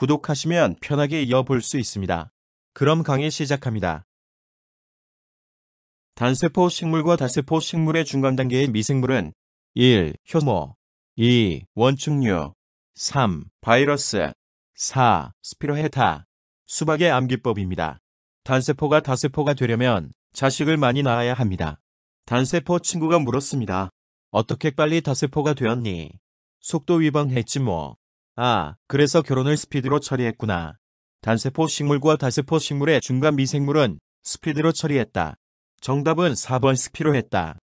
구독하시면 편하게 이어볼 수 있습니다. 그럼 강의 시작합니다. 단세포 식물과 다세포 식물의 중간 단계의 미생물은 1. 효모 2. 원충류 3. 바이러스 4. 스피로헤타 수박의 암기법입니다. 단세포가 다세포가 되려면 자식을 많이 낳아야 합니다. 단세포 친구가 물었습니다. 어떻게 빨리 다세포가 되었니? 속도 위반했지 뭐. 아, 그래서 결혼을 스피드로 처리했구나. 단세포 식물과 다세포 식물의 중간 미생물은 스피드로 처리했다. 정답은 4번 스피로 했다.